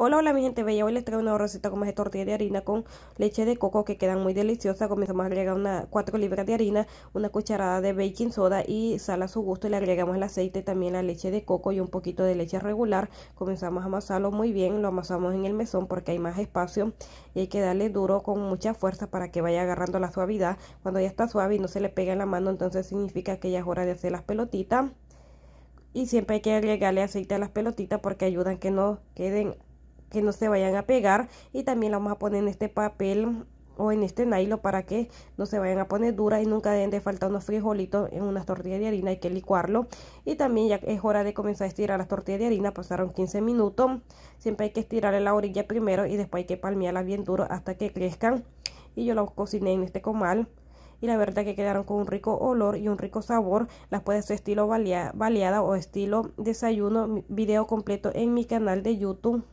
Hola, hola mi gente bella, hoy les traigo una receta con más de tortilla de harina con leche de coco que quedan muy deliciosas. Comenzamos a agregar 4 libras de harina, una cucharada de baking soda y sal a su gusto. Le agregamos el aceite, también la leche de coco y un poquito de leche regular. Comenzamos a amasarlo muy bien, lo amasamos en el mesón porque hay más espacio y hay que darle duro con mucha fuerza para que vaya agarrando la suavidad. Cuando ya está suave y no se le pega en la mano, entonces significa que ya es hora de hacer las pelotitas y siempre hay que agregarle aceite a las pelotitas porque ayudan que no queden que no se vayan a pegar y también la vamos a poner en este papel o en este nylon para que no se vayan a poner duras y nunca deben de faltar unos frijolitos en unas tortillas de harina hay que licuarlo y también ya es hora de comenzar a estirar las tortillas de harina pasaron 15 minutos siempre hay que estirarle la orilla primero y después hay que palmearlas bien duro hasta que crezcan y yo las cociné en este comal y la verdad que quedaron con un rico olor y un rico sabor. Las puede hacer estilo baleada o estilo desayuno. Video completo en mi canal de YouTube.